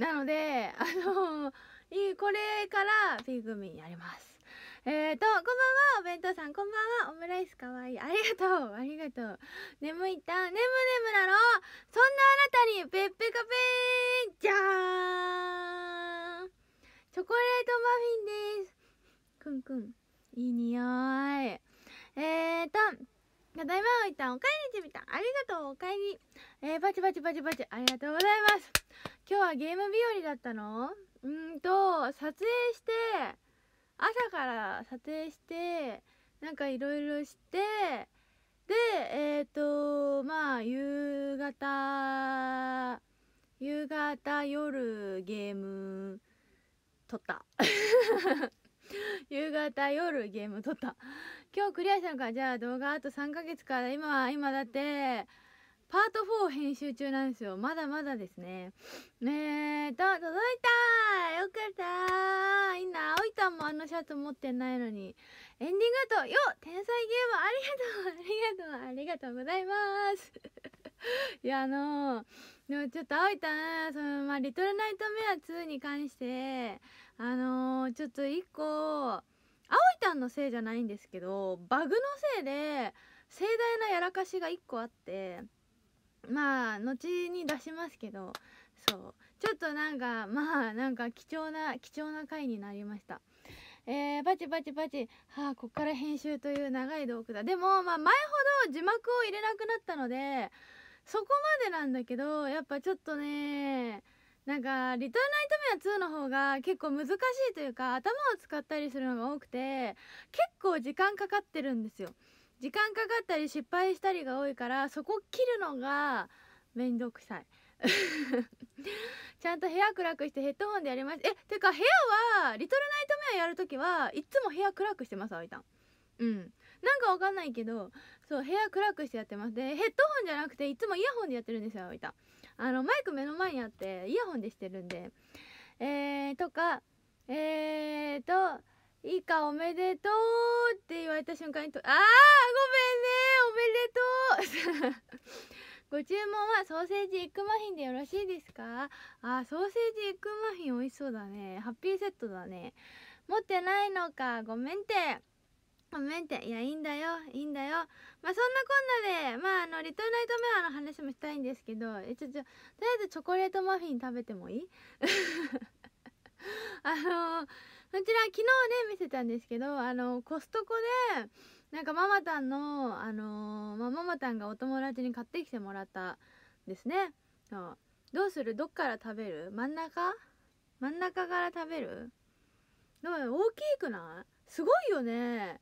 なので、あのー、これからピーグミンやります。えーと、こんばんは、お弁当さん、こんばんは、オムライスかわいい。ありがとう、ありがとう。眠いた、眠眠なろそんなあなたに、ペッペカペーンじゃーんチョコレートマフィンです。くんくん、いい匂い。えーと、ただいまおいたん、おかえりちびたありがとう、おかえり。えー、チパチパチパチ、ありがとうございます。今日はゲーム日和だったのうんと撮影して朝から撮影してなんかいろいろしてでえっ、ー、とまあ夕方夕方夜ゲーム撮った 夕方夜ゲーム撮った今日クリアしたのかじゃあ動画あと3ヶ月から今今だってパート4編集中なんですよまだまだですねねえと届いたよかったみんなおいたんもあのシャツ持ってないのにエンディングとよ天才ゲームありがとうありがとうありがとうございます いやあのー、でもちょっとあおいたん、そのまあリトルナイトメア2に関してあのー、ちょっと一個あおいたんのせいじゃないんですけどバグのせいで盛大なやらかしが一個あってまあ後に出しますけどそうちょっとなんかまあなんか貴重な貴重な回になりましたえー、バチバチバチはあこっから編集という長い道具だでもまあ前ほど字幕を入れなくなったのでそこまでなんだけどやっぱちょっとねなんか「リトルナイトメア2」の方が結構難しいというか頭を使ったりするのが多くて結構時間かかってるんですよ時間かかったり失敗したりが多いからそこ切るのがめんどくさい ちゃんと部屋暗くしてヘッドホンでやりましたえてか部屋はリトルナイトメアやるときはいつも部屋暗くしてますあいたんうんなんかわかんないけどそう部屋暗くしてやってますでヘッドホンじゃなくていつもイヤホンでやってるんですよあいたあのマイク目の前にあってイヤホンでしてるんでえーとかえーといいかおめでとうって言われた瞬間にとああごめんねおめでとう ご注文はソーセージエッグマフィンでよろしいですかあソーセージエッグマフィン美味しそうだねハッピーセットだね持ってないのかごめんてごめんていやいいんだよいいんだよまあそんなこんなでまああのリトルナイトメアの話もしたいんですけどえちょちょとりあえずチョコレートマフィン食べてもいい あのーこちら昨日ね見せたんですけどあのコストコでなんかママタンのあのー、まあ、ママタンがお友達に買ってきてもらったですねそうどうするどっから食べる真ん中真ん中から食べるでも大きくないすごいよね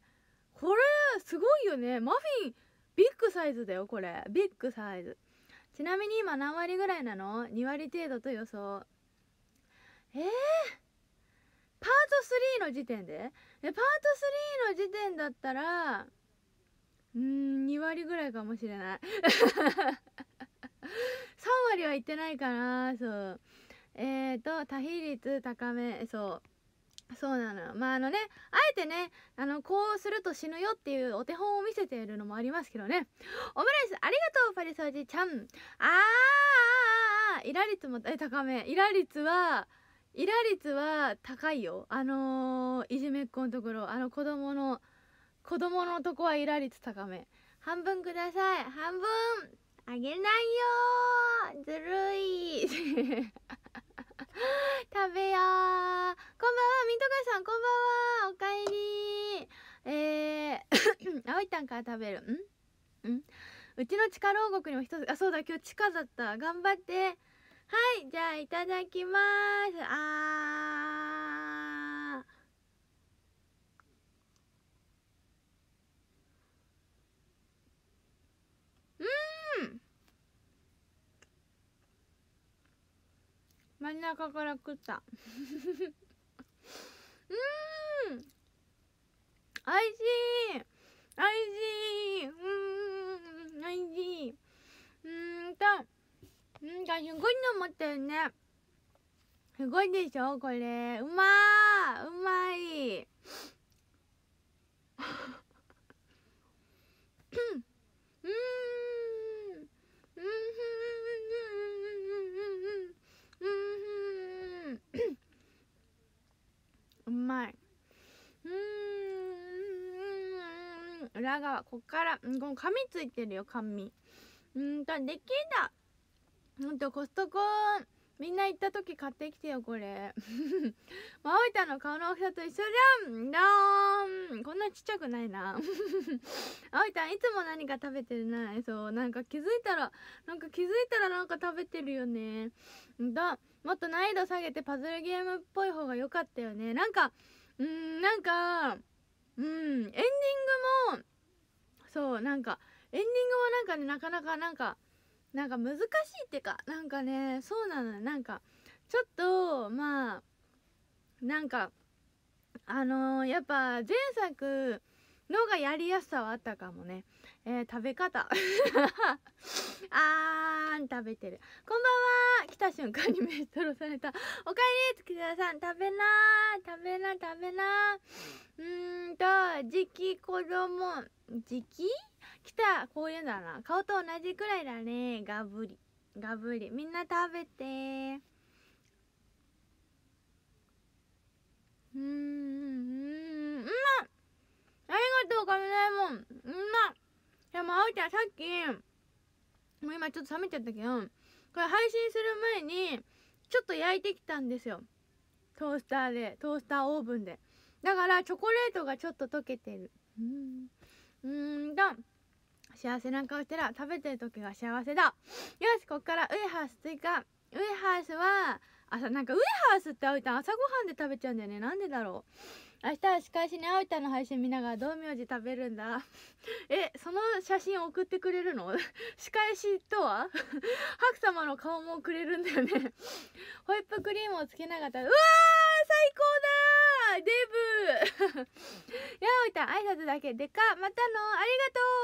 これすごいよねマフィンビッグサイズだよこれビッグサイズちなみに今何割ぐらいなの ?2 割程度と予想えー、パート3の時点でパート3の時点だったらうん2割ぐらいかもしれない3 割はいってないかなそうえっ、ー、と多比率高めそうそうなのまああのねあえてねあのこうすると死ぬよっていうお手本を見せているのもありますけどねオムライスありがとうパリソージちゃんあーあーあーイラ率もえ高めイラ率はイラ率は高いよあのー、いじめっ子のところあの子供の子供のとこはイラ率高め半分ください半分あげないよずるい 食べよーこんばんはみとかさんこんばんはおかえりえー、あ おいたんから食べるんんうちの地下牢獄にも一つあそうだ今日地下だった頑張ってはいじゃあいただきますあーうん真ん中から食った うんおいしいおいしいうんおいしいうんとうんだすごいの持ってるねすごいでしょこれうまうまいうまいうん裏側こっからこの紙ついてるよ紙うんとできだほんとコストコみんな行った時買ってきてよこれ まあ大分の顔の大きさと一緒じゃんどーんこんなちっちゃくないな大分 いつも何か食べてないそうなんか気づいたらなんか気づいたらなんか食べてるよねだもっと難易度下げてパズルゲームっぽい方が良かったよねなんかうんなんかうんエンディングもそうなんかエンディングもなんかねなかなかなんかなんか難しいってかなんかねそうなのなんかちょっとまあなんかあのー、やっぱ前作のがやりやすさはあったかもね。えー、食べ方。あーん、食べてる。こんばんは来た瞬間にメストロされた。おかえり月田さん、食べなー食べな、食べなーうーんと、時期子供、時期来たこういうだな顔と同じくらいだねがぶりがぶりみんな食べてうんうんうんまありがとうカメラもんうんまでもあおちゃんさっきもう今ちょっと冷めちゃったけどこれ配信する前にちょっと焼いてきたんですよトースターでトースターオーブンでだからチョコレートがちょっと溶けてるうんうんだ幸せな顔したら食べてる時が幸せだよしこっからウエハース追加ウエハースは朝なんかウエハースってあおいたん朝ごはんで食べちゃうんだよねなんでだろう明日は仕返しにあおいたの配信見ながら道明寺食べるんだ えその写真送ってくれるの 仕返しとは白 様の顔もくれるんだよねホイップクリームをつけながらうわ高だデブやおいた挨拶だけでかまたのありがと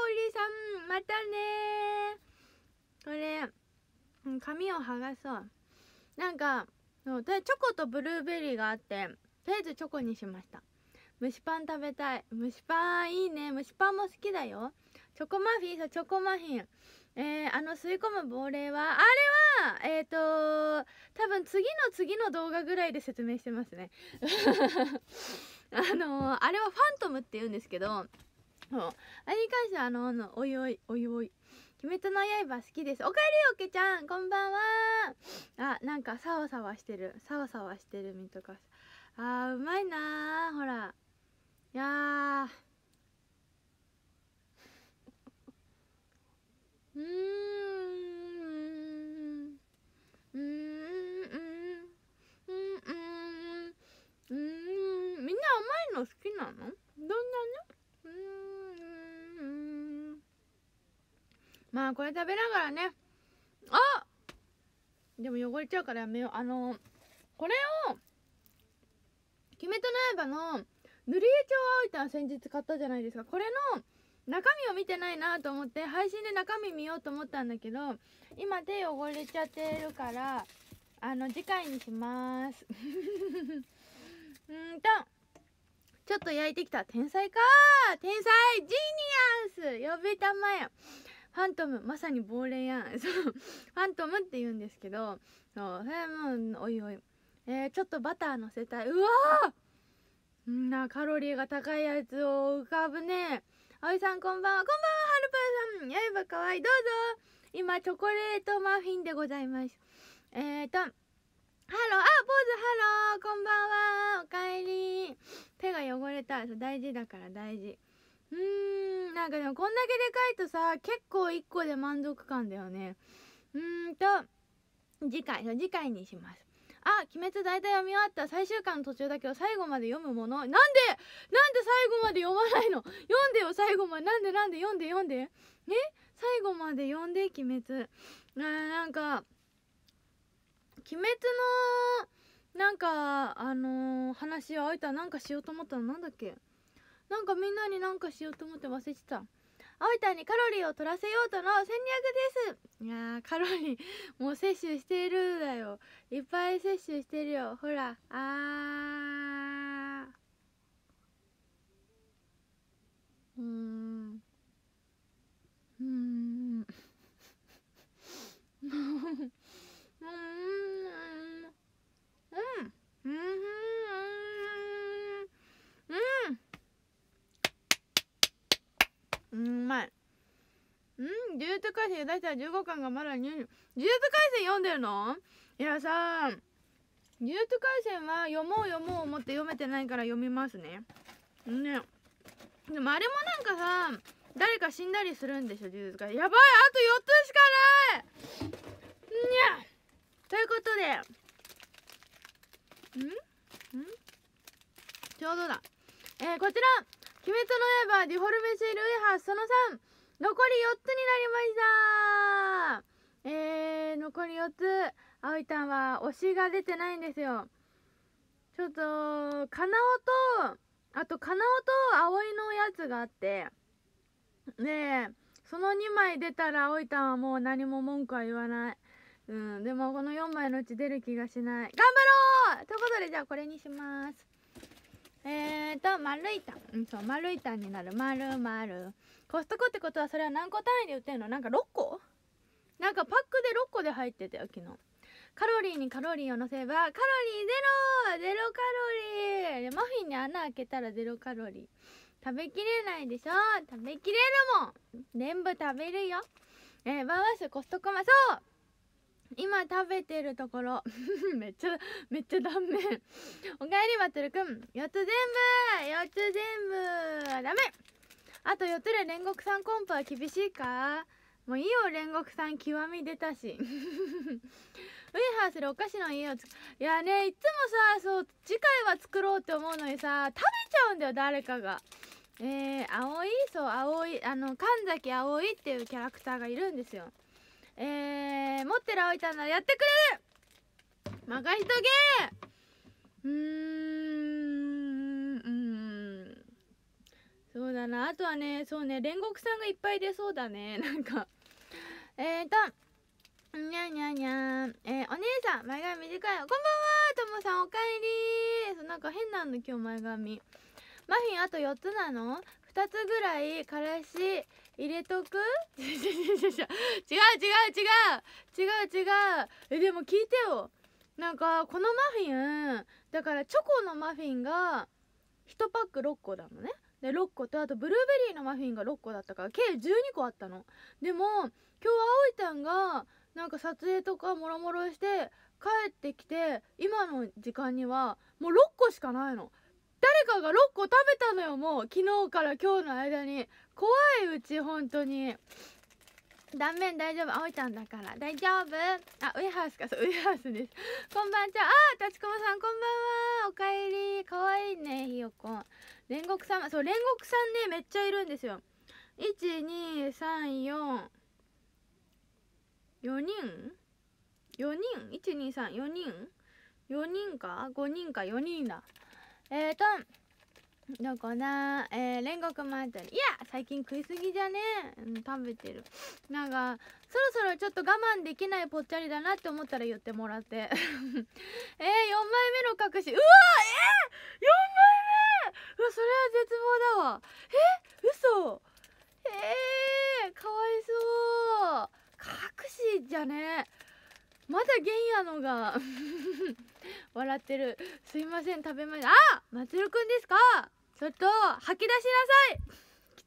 うおりさんまたねこれ髪を剥がそうなんかチョコとブルーベリーがあってとりあえずチョコにしました蒸しパン食べたい蒸しパンいいね蒸しパンも好きだよチョコマフィンさチョコマフィンえー、あの吸い込む亡霊はあれはえっ、ー、と多分次の次の動画ぐらいで説明してますね あのあれはファントムって言うんですけどあれに関してはあのおいおいおいおい鬼滅の刃好きですおかえりおけちゃんこんばんはあなんかサワサワしてるサワサワしてるみとかあーうまいなほらいやーうんうんうんみんな甘いの好きなのどんなのうんまあこれ食べながらねあでも汚れちゃうからやめようあのこれを「鬼滅の刃」の塗り絵帳アイテム先日買ったじゃないですかこれの中身を見てないなと思って配信で中身見ようと思ったんだけど今手汚れちゃってるからあの次回にします うんとちょっと焼いてきた天才か天才ジーニアンス呼びたまえファントムまさに亡霊やん そうファントムって言うんですけどそうそれもうおいおいえー、ちょっとバターのせたいうわーなカロリーが高いやつを浮かぶねいさんこんばんは。こんばんは、はるぱやさん。やえばかわいい。どうぞ。今、チョコレートマフィンでございます。えーと、ハロー、あ、ポーズ、ハロー、こんばんは、おかえり。手が汚れた。大事だから大事。うーん、なんかでもこんだけでかいとさ、結構1個で満足感だよね。うーんと、次回、次回にします。あ鬼滅大体読み終わった最終巻の途中だけど最後まで読むものなんでなんで最後まで読まないの読んでよ最後までなんでなんで読んで読んでね最後まで読んで鬼滅あなんか鬼滅のなんかあのー、話をあいたなんかしようと思ったのなんだっけなんかみんなになんかしようと思って忘れてた葵たんにカロリーを取らせようとの戦略ですいやカロリーもう摂取しているだよいっぱい摂取してるよほらあー うんうんうんうんうんうんうまいうん呪術廻戦出したら15巻がまだ入呪術廻戦読んでるのいやさ呪術廻戦は読もう読もう思って読めてないから読みますねねでもあれもなんかさ誰か死んだりするんでしょ呪術廻戦やばいあと4つしかないにゃということでんんちょうどだえー、こちら鬼滅の刃ディフォルメシールウェハーその3残り4つになりましたえー、残り4つ葵たんは推しが出てないんですよちょっとかなおとあとかなおと葵のやつがあってでその2枚出たら葵たんはもう何も文句は言わないうんでもこの4枚のうち出る気がしない頑張ろうということでじゃあこれにしますえーと、丸い単。うん、そう、丸いになる。丸丸。コストコってことは、それは何個単位で売ってんのなんか6個なんかパックで6個で入ってたよ、昨日。カロリーにカロリーを乗せば、カロリーゼロゼロカロリーで、マフィンに穴開けたらゼロカロリー。食べきれないでしょ食べきれるもん全部食べるよ。えー、バーワコストコマ、そう今食べてるところ めっちゃめっちゃ断面おかえりまつるくん4つ全部4つ全部ダメあと4つで煉獄さんコンプは厳しいかもういいよ煉獄さん極み出たし ウィーハーするお菓子の家をついやねいつもさそう次回は作ろうって思うのにさ食べちゃうんだよ誰かがえー、葵そう葵あの神崎葵っていうキャラクターがいるんですよえー、持ってるおいたんならやってくれる任しとけうーん、うん。そうだな。あとはね、そうね、煉獄さんがいっぱい出そうだね。なんかえーと、にゃにゃにゃえー、お姉さん、前髪短いよ。こんばんはともさん、おかえりそうなんか変なの今日前髪。マフィンあと4つなの ?2 つぐらい、からし、入れとく 違う違う違う違う違う違うえでも聞いてよなんかこのマフィンだからチョコのマフィンが1パック6個だのねで6個とあとブルーベリーのマフィンが6個だったから計12個あったのでも今日葵ちゃんがなんか撮影とかもろもろして帰ってきて今の時間にはもう6個しかないの誰かが6個食べたのよもう昨日から今日の間に怖いうち本当に断面大丈夫葵ちゃんだから大丈夫あウェハースかそうウェハースですこんばんちゃあ立駒さんこんばんはおかえりかわいいねひよこ煉獄様そう煉獄さんねめっちゃいるんですよ12344人4人1234人4人か5人か4人だえっ、ー、とどこなえー、煉獄もあったりいや最近食いすぎじゃねうん、食べてるなんかそろそろちょっと我慢できないぽっちゃりだなって思ったら言ってもらって えー、4枚目の隠しうわえー、4枚目うわそれは絶望だわえ嘘えー、かわいそう隠しじゃねまだゲンやのが 笑ってるすいません食べましあまつるくんですかちょっと吐き出し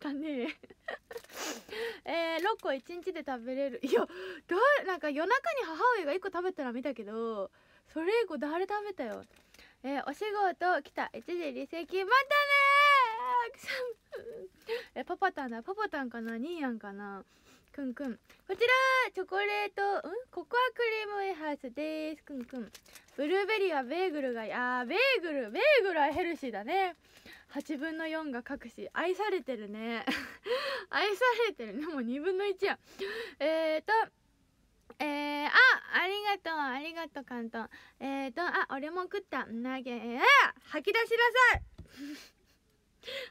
なさい汚ねえ えー、6個1日で食べれるいやどうなんか夜中に母親が1個食べたら見たけどそれ以降誰食べたよえー、お仕事来た一時離席またねーえパパタンだパパタンかなニーヤンかなくんくんこちらチョコレートうんココアクリームウェハースですくんくんブルーベリーはベーグルがあーベーグルベーグルはヘルシーだね8分の4がくし愛されてるね 愛されてるねもう2分の1やえーとえー、あありがとうありがとう関東えーとあ俺も食ったうなげえー、吐き出しなさい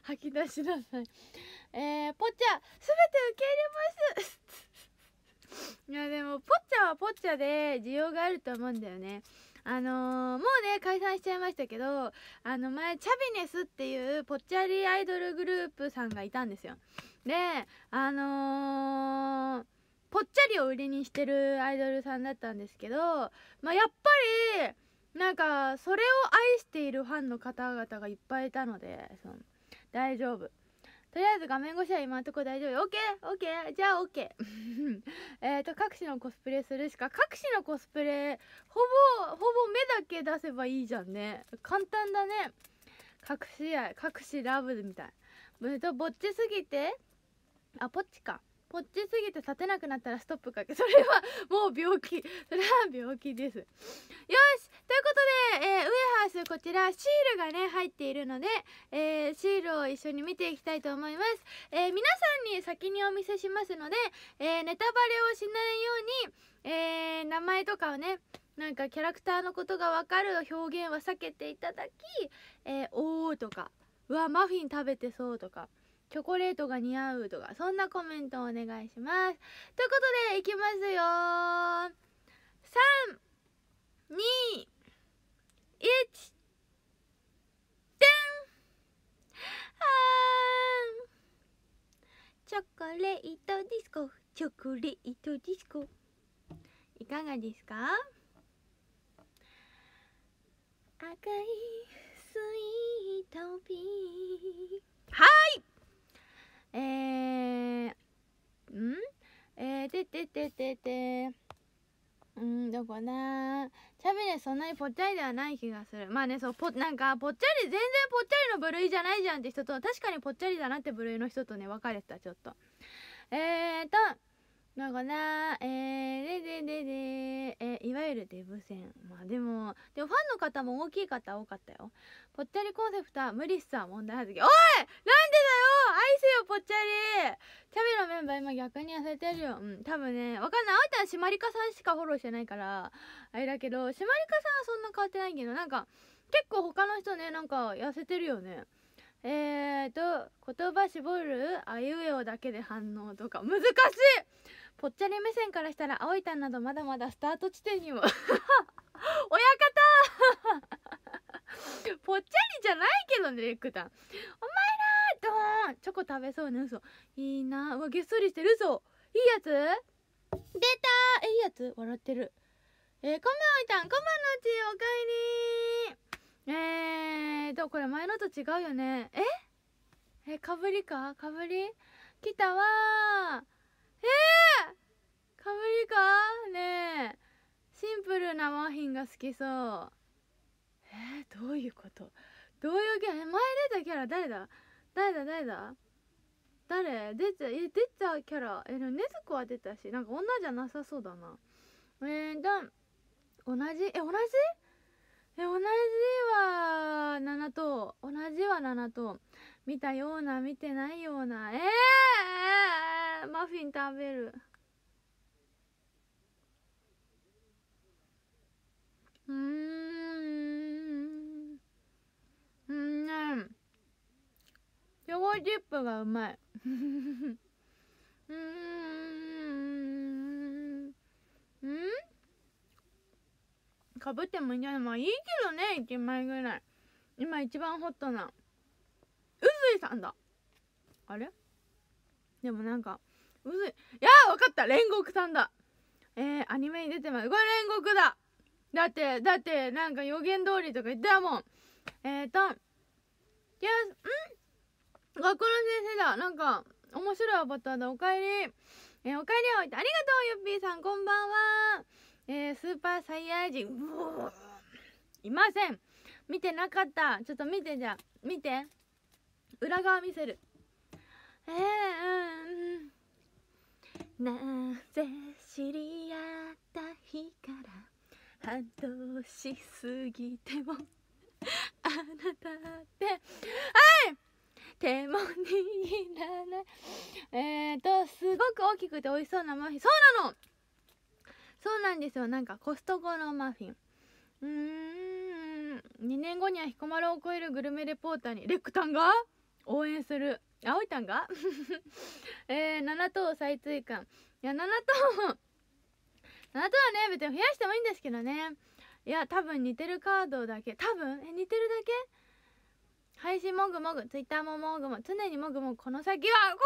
吐き出しなさいえー、ポッチャ、すべて受け入れます いやでもぽっちゃはぽっちゃで需要があると思うんだよねあのー、もうね解散しちゃいましたけどあの前チャビネスっていうぽっちゃりアイドルグループさんがいたんですよであのー、ぽっちゃりを売りにしてるアイドルさんだったんですけど、まあ、やっぱりなんかそれを愛しているファンの方々がいっぱいいたのでその大丈夫とりあえず画面越しは今のところ大丈夫。OK!OK! じゃあ OK! えっと、各種のコスプレするしか、各種のコスプレ、ほぼ、ほぼ目だけ出せばいいじゃんね。簡単だね。隠し愛、隠しラブみたい。っとぼっちすぎて、あ、ぽっちか。ポッチすぎて立てなくなったらストップかけそれはもう病気 それは病気ですよしということで、えー、ウエハースこちらシールがね入っているので、えー、シールを一緒に見ていきたいと思います、えー、皆さんに先にお見せしますので、えネタバレをしないように、え名前とかをねなんかキャラクターのことがわかる表現は避けていただき「えー、おー」とか「うわマフィン食べてそう」とかチョコレートが似合うとかそんなコメントをお願いしますということでいきますよ321でんはーチョコレートディスコチョコレートディスコいかがですか赤いスイートピーはいえー、んえー、ててててて。うん、どこだチャビネそんなにぽっちゃりではない気がする。まあね、そう、ぽ、なんか、ぽっちゃり、全然ぽっちゃりの部類じゃないじゃんって人と、確かにぽっちゃりだなって部類の人とね、分かれてた、ちょっと。えーと、まあなえー、ででででえー、いわゆるデブ戦まあでもでもファンの方も大きい方多かったよぽっちゃりコンセプトは無理っすわ問題発言おいなんでだよ愛せよぽっちゃりチャビのメンバー今逆に痩せてるようん多分ねわかんないあいたはシマリカさんしかフォローしてないからあれだけどシマリカさんはそんな変わってないけどなんか結構他の人ねなんか痩せてるよねえーと言葉絞るあいうえおだけで反応とか難しいぽっちゃり目線からしたらいたんなどまだまだスタート地点にも 親方ぽっちゃりじゃないけどねレックタンお前らドーンチョコ食べそうね嘘いいなうわげっそりしてる嘘いいやつ出たえいいやつ笑ってるえー、こんばんおいたんこんばんのうちおかえりえーとこれ前のと違うよねええかぶりかかぶり来たわーえー、かぶりかねえシンプルなマフィンが好きそうえー、どういうことどういうキャラ前出たキャラ誰だ誰だ誰だ誰出ゃ、え出たキャラえでも禰豆は出たしなんか女じゃなさそうだなえー、ん同じえ同じえ同じは7と同じは7と見たような見てないようなええー、マフィン食べるうんうんねチョコチップがうまいうんうんかぶってもいいんじゃないまあいいけどね1枚ぐらい今一番ホットなずいさんだあれでもなんかうずいいやー分かった煉獄さんだえー、アニメに出てますうわ煉獄だだってだってなんか予言通りとか言ってたもんえっ、ー、といやん学校の先生だなんか面白いアバターだおかえりえー、おかえりをいてありがとうゆっぴーさんこんばんはえー、スーパーサイヤ人いません見てなかったちょっと見てじゃあ見て裏側見せるえー、うん、なぜ知り合った日から半年過ぎてもあなたってはい手も握らないえーとすごく大きくて美味しそうなマフィンそうなのそうなんですよなんかコストコのマフィンうーん2年後には彦摩呂を超えるグルメレポーターにレックタンが応援するあおいたんが えー、7等再追加いや7等7等はね別に増やしてもいいんですけどねいや多分似てるカードだけ多分え似てるだけ配信もぐもぐツイッターももぐも常にもぐもぐこの先はここ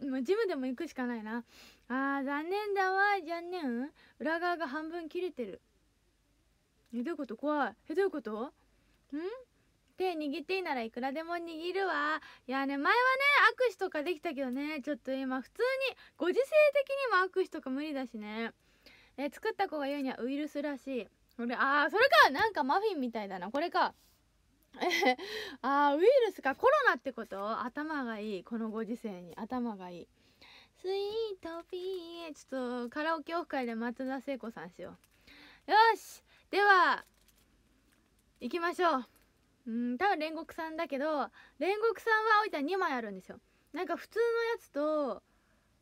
だよもうジムでも行くしかないなあー残念だわ残念裏側が半分切れてるえどういうこと怖いえどういうことん手握っていいならいくらでも握るわいやね前はね握手とかできたけどねちょっと今普通にご時世的にも握手とか無理だしねえ作った子が言うにはウイルスらしいこれあそれかなんかマフィンみたいだなこれか あーウイルスかコロナってこと頭がいいこのご時世に頭がいいスイートピーちょっとカラオケオフ会で松田聖子さんしようよしでは行きましょううん多分煉獄さんだけど煉獄さんは大いたら2枚あるんですよなんか普通のやつと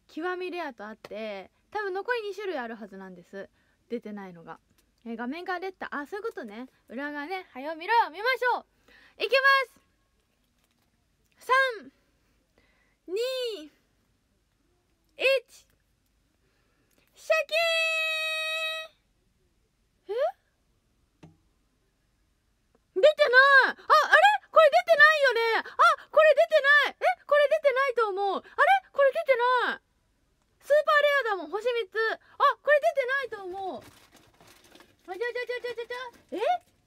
極みレアとあって多分残り2種類あるはずなんです出てないのが、えー、画面から出たあそういうことね裏側ね早よ見ろ見ましょういきます3 2 1シャキーンえ出てないああれこれ出てないよねあこれ出てないえこれ出てないと思うあれこれ出てないスーパーレアだもん星3つあこれ出てないと思うあちゃちゃちゃちゃちゃちゃえ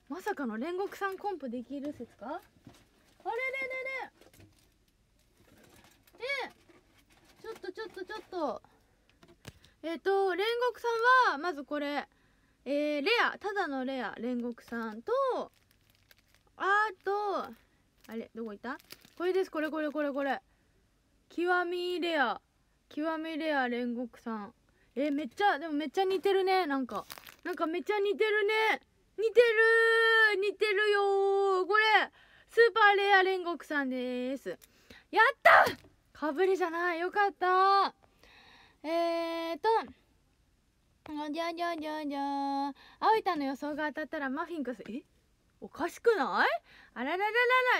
まさかの煉獄さんコンプできる説かあれれれれえちょっとちょっとちょっとえっ、ー、と煉獄さんはまずこれえー、レアただのレア煉獄さんとあとあれどこ行ったこれですこれこれこれこれ極みレア極みレア煉獄さんえー、めっちゃでもめっちゃ似てるねなんかなんかめっちゃ似てるね似てる似てるよこれスーパーレア煉獄さんですやったかぶりじゃないよかったえーとじゃじゃじゃじゃあおいたの予想が当たったらマフィンクスえおかしくないあらららら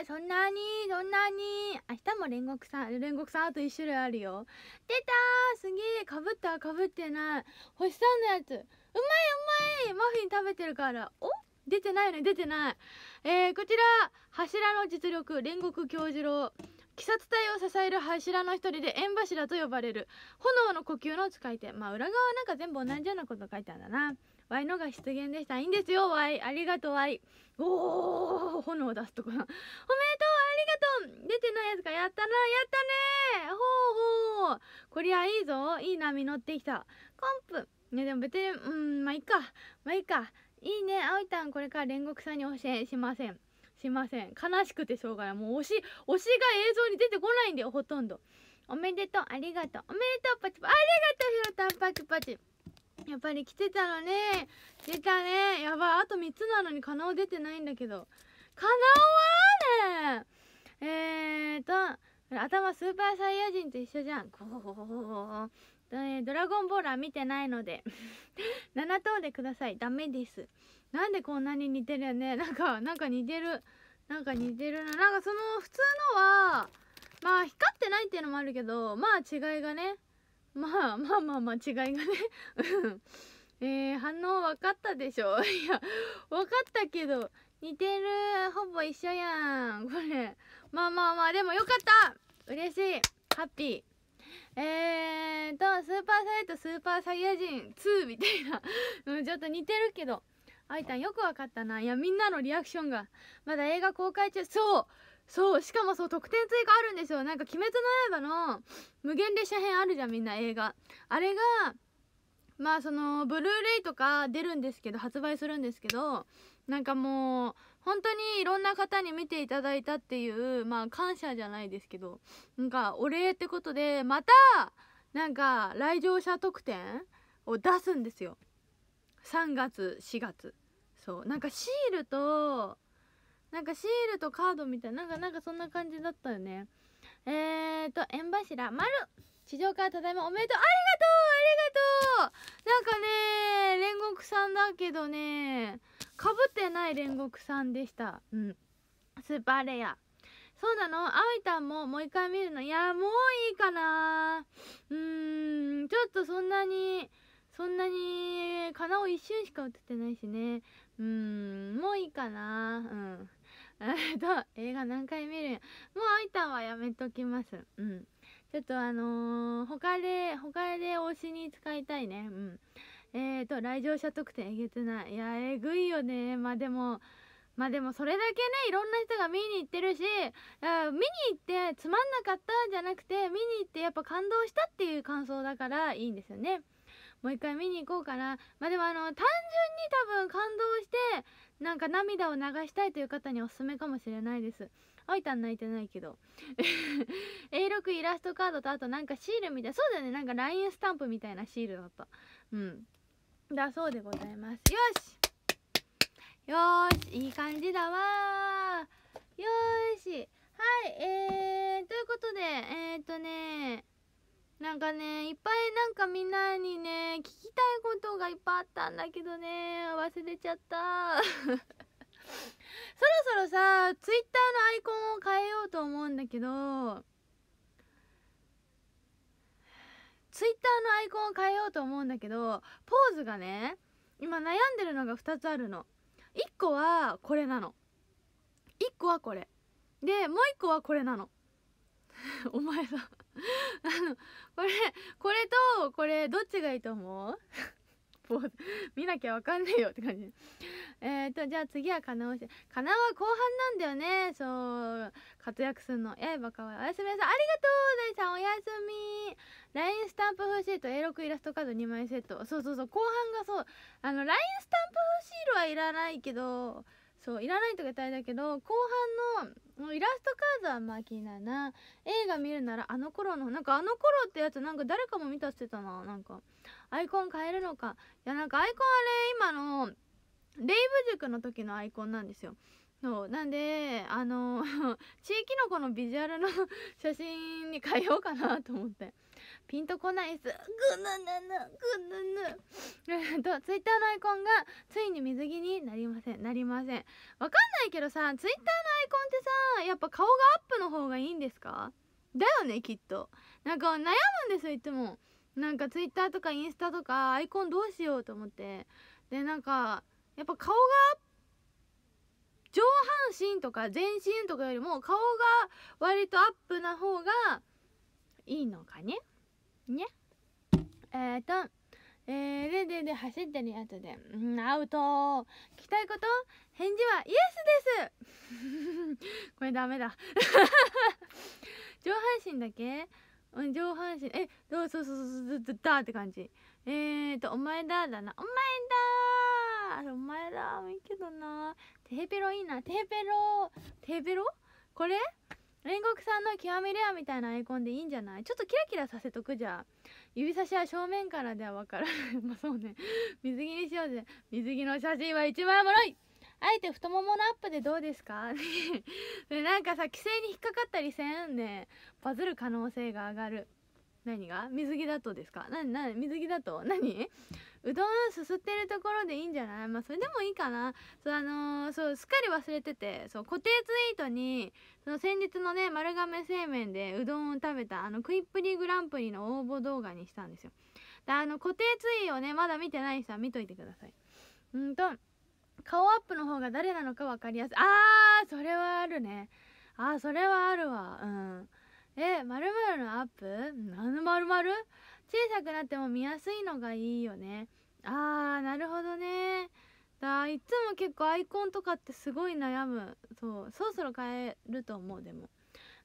ら、そんなに、そんなに。明日も煉獄さん、煉獄さんあと1種類あるよ。出たーすげえかぶったかぶってない。星さんのやつ。うまいうまいマフィン食べてるから。お出てないのに出てない。えー、こちら、柱の実力、煉獄京次郎。鬼殺隊を支える柱の一人で縁柱と呼ばれる炎の呼吸の使い手まあ裏側なんか全部同じようなこと書いてあるんだな Y のが出現でした。いいんですよ、い。ありがとう、い。おー、炎を出すとこな。おめでとう、ありがとう出てないやつか、やったな、やったねほうほう。こりゃいいぞ。いい波乗ってきた。コンプ。ね、でも別に、うん、まあいいか。まあいいか。いいね、あおいたん、これから煉獄さんに教えしません。しません。悲しくてしょうがない。もう推し、推しが映像に出てこないんだよ、ほとんど。おめでとう、ありがとう。おめでとう、パチパチ。ありがとう、ひろたん、パチパチ。やっぱり来てたのね出たねやばいあと3つなのにカナオ出てないんだけどカナオはねえーと頭スーパーサイヤ人と一緒じゃんこう、えー、ドラゴンボールは見てないので7等 でくださいダメですなんでこんなに似てるよねなんかなんか似てるなんか似てるななんかその普通のはまあ光ってないっていうのもあるけどまあ違いがねまあまあまあ間違いがねえー、反応分かったでしょ いや分かったけど似てるほぼ一緒やんこれまあまあまあでもよかった嬉しいハッピーえーとスーパーサイトスーパーサイヤ人2みたいなちょっと似てるけどあいたんよく分かったないやみんなのリアクションがまだ映画公開中そうそうしかもそう特典追加あるんですよなんか「鬼滅の刃」の無限列車編あるじゃんみんな映画あれがまあそのブルーレイとか出るんですけど発売するんですけどなんかもう本当にいろんな方に見ていただいたっていうまあ感謝じゃないですけどなんかお礼ってことでまたなんか来場者特典を出すんですよ3月4月そうなんかシールとなんかシールとカードみたいななんかなんかそんな感じだったよねえーと縁柱丸地上からただいまおめでとうありがとうありがとうなんかね煉獄さんだけどねかぶってない煉獄さんでしたうんスーパーレアそうなのあいたんももう一回見るのいやもういいかなうーんちょっとそんなにそんなにかなを一瞬しか映ってないしねうーんもういいかなうんえっと映画何回見るんやもうあいたんはやめときますうんちょっとあのー、他で他で推しに使いたいねうんえっ、ー、と来場者特典えげつないいやえぐいよねまあでもまあでもそれだけねいろんな人が見に行ってるしあ見に行ってつまんなかったじゃなくて見に行ってやっぱ感動したっていう感想だからいいんですよねもう一回見に行こうかなまあでもあの単純に多分感動してなんか涙を流したいという方におすすめかもしれないですあいたん泣いてないけど A6 イラストカードとあとなんかシールみたいそうだねなんか LINE スタンプみたいなシールだったうんだそうでございますよしよーしいい感じだわよーしはいえー、ということでえー、っとねなんかねいっぱいなんかみんなにね聞きたいことがいっぱいあったんだけどね忘れちゃった そろそろさツイッターのアイコンを変えようと思うんだけどツイッターのアイコンを変えようと思うんだけどポーズがね今悩んでるのが2つあるの1個はこれなの1個はこれでもう1個はこれなの お前さ あのこれこれとこれどっちがいいと思う見なきゃわかんないよって感じえっとじゃあ次はかなをしてかなは後半なんだよねそう活躍するのやいばかわいおやすみなさいありがとう大さんおやすみ LINE スタンプ風シート A6 イラストカード2枚セットそうそうそう後半がそうあの LINE スタンプ風シールはいらないけどそういらないとか言ったんだけど後半のイラストカードはまあ気になるな映画見るならあの頃のなんかあの頃ってやつなんか誰かも見たしてたななんかアイコン変えるのかいやなんかアイコンあれ今のレイブ塾の時のアイコンなんですよそうなんであの 地域の子のビジュアルの 写真に変えようかなと思ってピンとこないっすぐぬぬぬぐぬぬ とツイッターのアイコンがついに水着になりませんなりませんわかんないけどさツイッターのアイコンってさやっぱ顔がアップの方がいいんですかだよねきっとなんか悩むんですよいつもなんかツイッターとかインスタとかアイコンどうしようと思ってでなんかやっぱ顔が上半身とか全身とかよりも顔が割とアップな方がいいのかねねえっ、ー、とえー、ででで走ったり後で、うん、アウト聞きたいこと返事はイエスです これダメだ 上半身だけ上半身えどうそうそうそうっとだって感じえっ、ー、とお前だだなお前だお前だいいけどなテヘペロいいなテヘペロテヘペロこれ煉獄さんの極みレアみたいなアイコンでいいんじゃないちょっとキラキラさせとくじゃ指差しは正面からではわからない まあそうね水着にしようぜ水着の写真は一番もろいあえて太もものアップでどうですか なんかさ規制に引っかかったりせんねバズる可能性が上がる何が水着だとですか何何水着だと何うどんすすってるところでいいんじゃないまあそれでもいいかなそうあのー、そうすっかり忘れててそう固定ツイートにその先日のね丸亀製麺でうどんを食べたあの食いっぷりグランプリの応募動画にしたんですよであの固定ツイーをねまだ見てない人は見といてくださいうんと顔アップの方が誰なのか分かりやすいあーそれはあるねあーそれはあるわうんえまるのアップのまるまる小さくなっても見やすいのがいいよねあーなるほどねだいつも結構アイコンとかってすごい悩むそうそろそろ変えると思うでも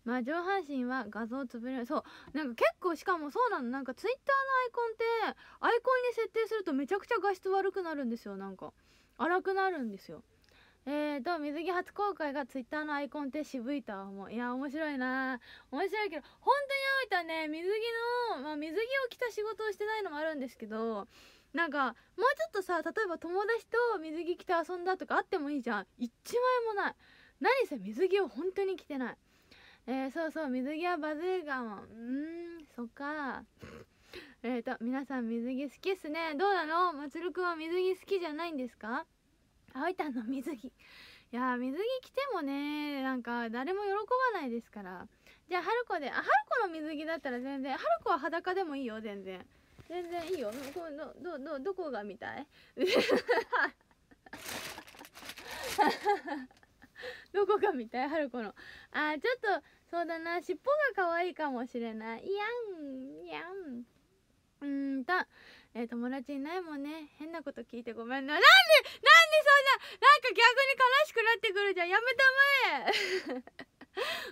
まあ上半身は画像潰れるそうなんか結構しかもそうなのなんかツイッターのアイコンってアイコンに設定するとめちゃくちゃ画質悪くなるんですよなんか荒くなるんですよえーと水着初公開がツイッターのアイコンって渋いとは思ういや面白いな面白いけど本当に青いたね水着の、まあ、水着を着た仕事をしてないのもあるんですけどなんかもうちょっとさ例えば友達と水着着て遊んだとかあってもいいじゃん一枚もない何せ水着を本当に着てないえー、そうそう水着はバズーガンうんそっかえっと皆さん水着好きっすねどうなのまつるくんは水着好きじゃないんですか葵たんの水着 いや水着着てもねなんか誰も喜ばないですからじゃあ春子であ春子の水着だったら全然春子は裸でもいいよ全然全然いいよこどどどこが見たい どこが見たい春子のあーちょっとそうだな尻尾が可愛いかもしれないいやんいやんうんたえー、友達いないもんね変なこと聞いてごめんななんでなんでそんななんか逆に悲しくなってくるじゃんやめたまえ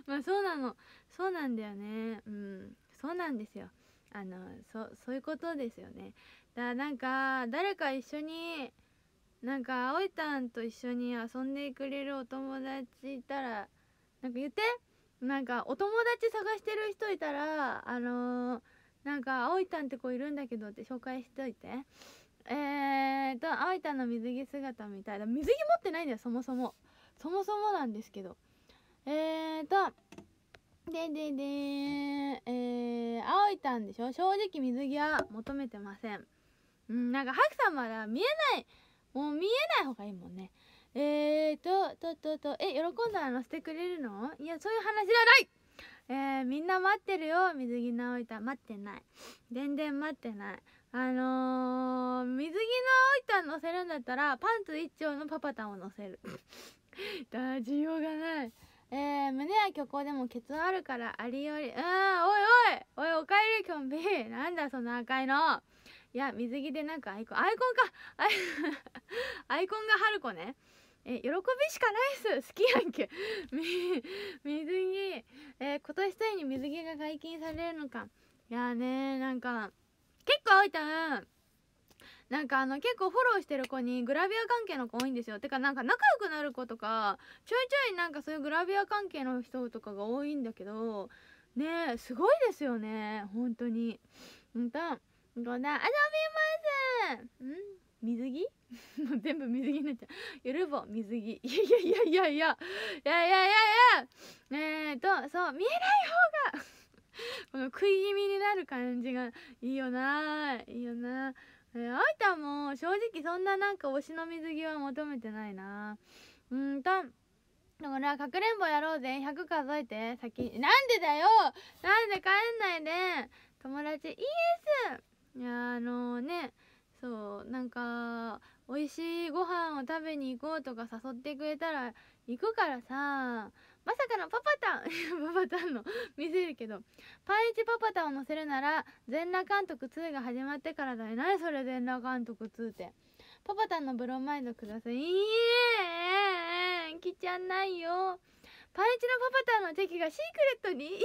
まあそうなのそうなんだよねうんそうなんですよあのそそういうことですよねだかなんか誰か一緒になんか葵たんと一緒に遊んでくれるお友達いたらなんか言ってなんかお友達探してる人いたらあのーなんか葵たんって子いるんだけどって紹介しといてえーと葵たんの水着姿みたいな水着持ってないんだよそもそもそもそもなんですけどえーとでででえー、葵たんでしょ正直水着は求めてませんうんなんかハクさんまだ見えないもう見えない方がいいもんねえーととととえ喜んだら乗せてくれるのいやそういう話じゃないえー、みんな待ってるよ水着直い待ってない全然待ってないあのー、水着直いた乗せるんだったらパンツ一丁のパパタンを乗せるだ需要がないえー、胸は虚構でもケツあるからありよりうんおいおいおいおかえりきょんびなんだその赤いのいや水着でなんかアイコンアイコンかアイアイコンが春子ねえ喜びしかないっす好きやんけ 水着、えー、今年ついに水着が解禁されるのかいやーねなんか結構多いたんなんかあの結構フォローしてる子にグラビア関係の子多いんですよてかなんか仲良くなる子とかちょいちょいなんかそういうグラビア関係の人とかが多いんだけどねすごいですよね本当にほんと覧遊びますん水着 全部水着になっちゃう。ゆるぼ、水着。いやいやいやいやいやいやいやいやいやえーと、そう、見えない方が この食い気味になる感じがいいよないいよなえー、あいたも正直そんななんか推しの水着は求めてないなうんと、だからかくれんぼやろうぜ。100数えて、先。なんでだよなんで帰んないで。友達、イエスいやあのー、ね飯を食べに行こうとか誘ってくれたら行くからさまさかのパパタン パパタンの見せるけどパンイチパパタンを乗せるなら全裸監督2が始まってからだよ何それ全裸監督2ってパパタンのブロマイドくださいいえ来ちゃんないよパンイチのパパタンの敵がシークレットに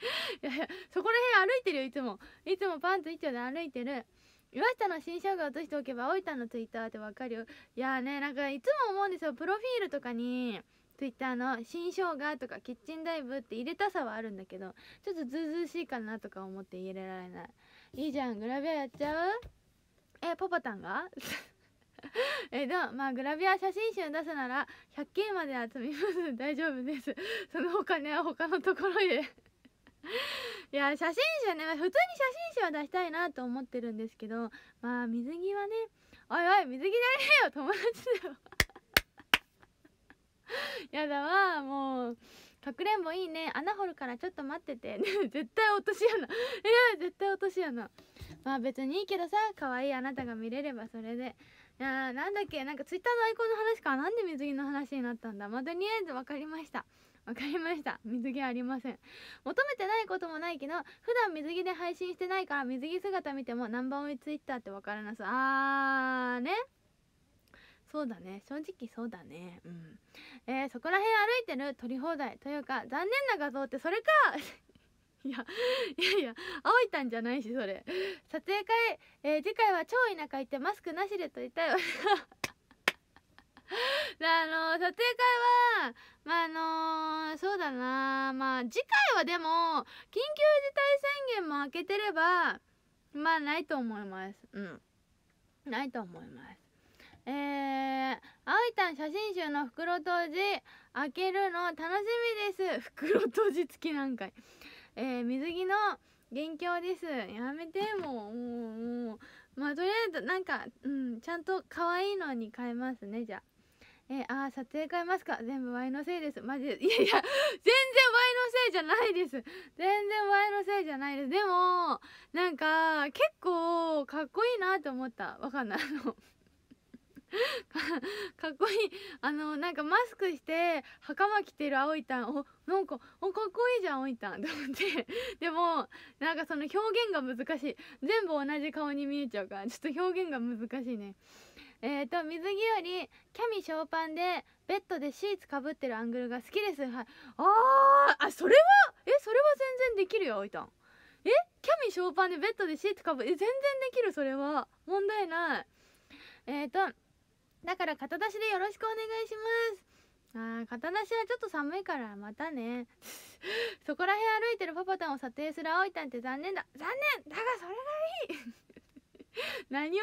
いやいやそこら辺歩いてるよいつもいつもパンツ一丁で歩いてる岩下の新生姜落としておけば大分のツイッターでわかるよいやーねなんかいつも思うんですよプロフィールとかにツイッターの「新生姜」とか「キッチンダイブ」って入れたさはあるんだけどちょっとずうずうしいかなとか思って入れられないいいじゃんグラビアやっちゃうえパパタンが えでもまあグラビア写真集出すなら100件まで集めます大丈夫ですそのお金は他のところへいや写真集ね普通に写真集は出したいなと思ってるんですけどまあ水着はねおいおい水着じゃねえよ友達だよ やだわもうかくれんぼいいね穴掘るからちょっと待ってて絶対落とし穴いや絶対落とし穴まあ別にいいけどさ可愛いあなたが見れればそれでいやなんだっけなんかツイッターのアイコンの話かなんで水着の話になったんだまあとりあえず分かりましたわかりました水着ありません求めてないこともないけど普段水着で配信してないから水着姿見ても何番追いツイッターってわからなさ。あーねそうだね正直そうだねうんえー、そこら辺歩いてる撮り放題というか残念な画像ってそれか いやいやいや青いたんじゃないしそれ撮影会、えー、次回は超田舎行ってマスクなしで撮りたいわ あの撮影会はまああのー、そうだなまあ次回はでも緊急事態宣言も明けてればまあないと思いますうんないと思いますえー、あいたん写真集の袋閉じ開けるの楽しみです 袋閉じ付きなんかいえー、水着の元凶ですやめてもうもうもうまあとりあえずなんかうんちゃんと可愛いのに変えますねじゃあえー、あ撮影変えますか全部 Y のせいですマジで いやいや全然 Y のせいじゃないです全然 Y のせいじゃないですでもなんか結構かっこいいなと思ったわかんないあの かっこいいあのなんかマスクして袴着てる葵たんおなんかおかっこいいじゃんいたんと思ってでもなんかその表現が難しい全部同じ顔に見えちゃうからちょっと表現が難しいねえっ、ー、と水着よりキャミショーパンでベッドでシーツかぶってるアングルが好きですはいあーあそれはえそれは全然できるよおいたんえキャミショーパンでベッドでシーツかぶえ全然できるそれは問題ないえっ、ー、とだから肩出しでよろしくお願いしますああ、肩出しはちょっと寒いからまたね そこら辺歩いてるパパタンを撮影する葵たんって残念だ残念だがそれがいい 何を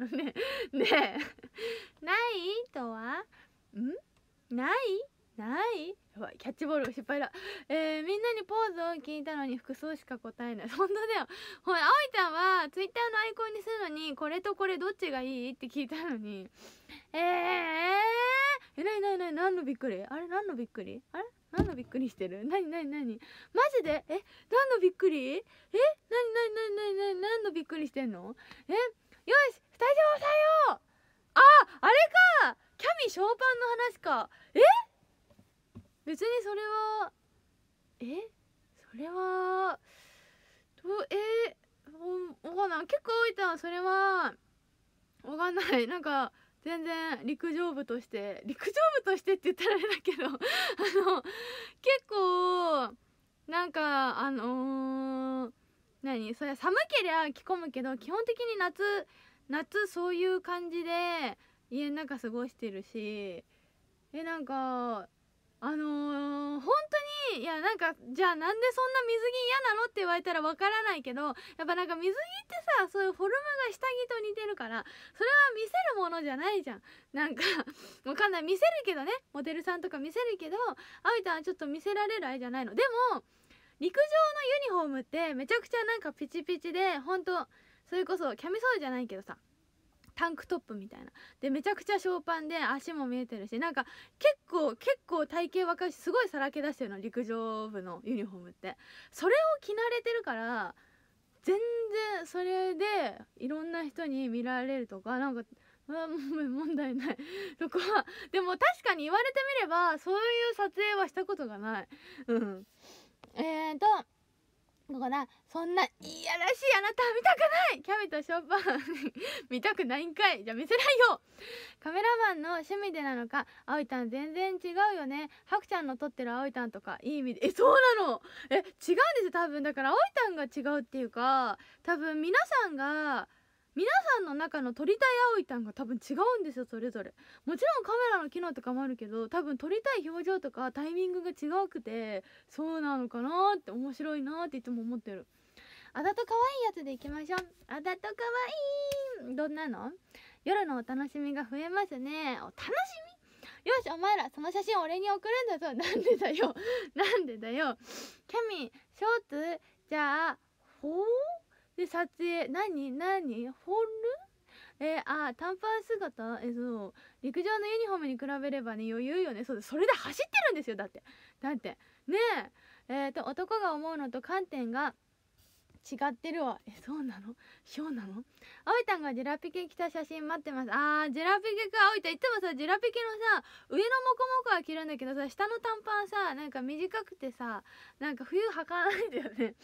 熱弁してんのね ねえないとはんないないやばいキャッチボール失敗だえー、みんなにポーズを聞いたのに服装しか答えない 本当だよほら葵ちゃんはツイッターのアイコンにするのにこれとこれどっちがいいって聞いたのにえー、えなになになに何のびっくりあれ何のびっくりあれ何のびっくりしてる何何何マジでえ何のびっくりえ何何何何何何のびっくりしてんのえよしスタジオ押さえようああれかキャミショーパンの話かえ別にそれはえそれはうえー、おおかな結構多いたそれはわかんないなんか全然陸上部として陸上部としてって言ったらあれだけどあの結構なんかあのー、何それ寒けりゃ着込むけど基本的に夏夏そういう感じで家の中過ごしてるしえなんかあのー、本当にいやなんかじゃあなんでそんな水着嫌なのって言われたらわからないけどやっぱなんか水着ってさそういうフォルムが下着と似てるからそれは見せるものじゃないじゃんなんか わかんない見せるけどねモデルさんとか見せるけどあいたんはちょっと見せられるあれじゃないのでも陸上のユニフォームってめちゃくちゃなんかピチピチで本当それこそキャミソールじゃないけどさタンクトップみたいなでめちゃくちゃショーパンで足も見えてるしなんか結構結構体型若いしすごいさらけ出してるの陸上部のユニフォームってそれを着慣れてるから全然それでいろんな人に見られるとかなんか問題ない そこはでも確かに言われてみればそういう撮影はしたことがないうんえーとだからそんないやらしいあなた見たくないキャビとショパン見たくないんかいじゃ見せないよカメラマンの趣味でなのかあおいたん全然違うよねハクちゃんの撮ってるあおいたんとかいい意味でえそうなのえ違うんですよ多分だからあおいたんが違うっていうか多分皆さんが皆さんの中の撮りたいいたんが多分違うんですよそれぞれもちろんカメラの機能とかもあるけど多分撮りたい表情とかタイミングが違くてそうなのかなって面白いなっていつも思ってるあざと可愛いやつでいきましょうあざと可愛いどんなの夜のお楽しみが増えますねお楽しみよしお前らその写真俺に送るんだぞなんでだよなんでだよキャミーショーツじゃあほうで撮影何何ホールえー、あ短パン姿えそう陸上のユニフォームに比べればね余裕よねそうそれで走ってるんですよだってだってねええー、と男が思うのと観点が違ってるわえそうなのそうなの葵たんがジェラピケ着た写真待ってますあージェラピケか葵たんいつもさジェラピケのさ上のモコモコは着るんだけどさ下の短パンさなんか短くてさなんか冬はかないんだよね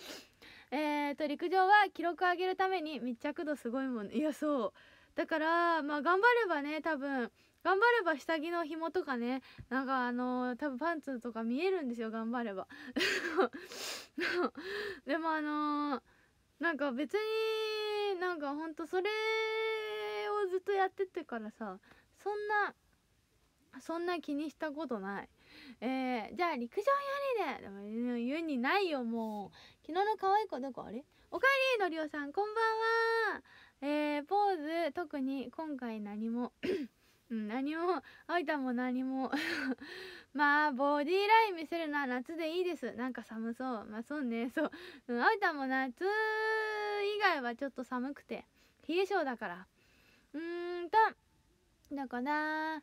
えーと、陸上は記録上げるために密着度すごいもんねいやそうだからまあ頑張ればね多分頑張れば下着の紐とかねなんかあのー、多分パンツとか見えるんですよ頑張ればでもあのー、なんか別になんかほんとそれをずっとやっててからさそんなそんな気にしたことないえー、じゃあ陸上やれででも家にないよもう昨日の可愛い子どこあれおかえりのりおさんこんばんはえー、ポーズ特に今回何 も何もあいたも何もまあボディライン見せるのは夏でいいですなんか寒そうまあそうねそう、うん、あいたも夏以外はちょっと寒くて冷え性だからうーんとだから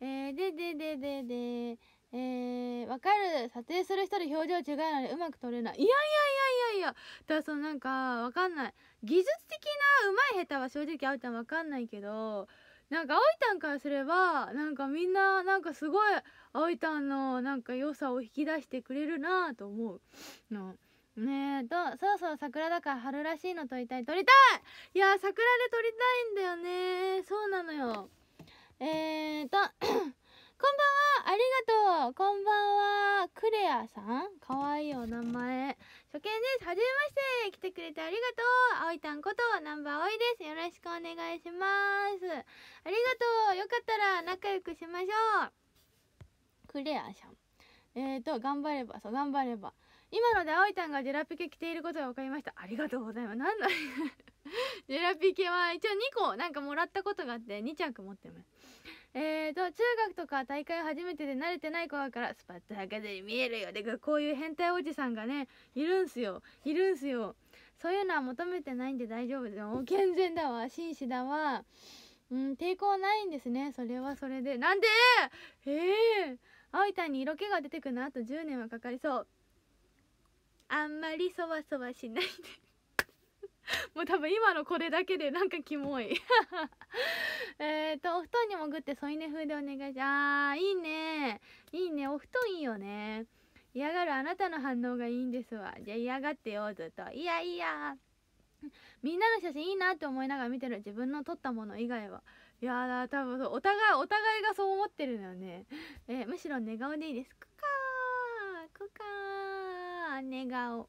えー、でででででえー、わかる撮影する人で表情違うのにうまく撮れないいやいやいやいやいやだからそのなんかわかんない技術的なうまい下手は正直あおいたんわかんないけどなんかあおいたんからすればなんかみんななんかすごいあおいたんのなんか良さを引き出してくれるなと思うの。ねえとそろそろ桜だから春らしいの撮りたい撮りたいいや桜で撮りたいんだよねそうなのよえーとこんばんはありがとうこんばんはクレアさんかわいいお名前初見ですはじめまして来てくれてありがとうあおいたんことナンバーおいですよろしくお願いしますありがとうよかったら仲良くしましょうクレアさんえーと頑張ればそう頑張れば今ので葵おいたんがジェラピケ着ていることが分かりましたありがとうございます何だ ジェラピケは一応2個なんかもらったことがあって2着持ってますえーと、中学とか大会初めてで慣れてない子だからスパッと履かずに見えるよ。で、こういう変態おじさんがね、いるんすよ。いるんすよ。そういうのは求めてないんで大丈夫ですも健全だわ。紳士だわ。うん、抵抗ないんですね。それはそれで。なんでええー、青いたに色気が出てくるのあと10年はかかりそう。あんまりそわそわしないで もう多分今のこれだけでなんかキモい えっとお布団に潜って添い寝風でお願いしあーいいねいいねお布団いいよね嫌がるあなたの反応がいいんですわじゃあ嫌がってよずっといやいやみんなの写真いいなって思いながら見てる自分の撮ったもの以外はいや多分お互いお互いがそう思ってるのよね、えー、むしろ寝顔でいいですくかーくかー寝顔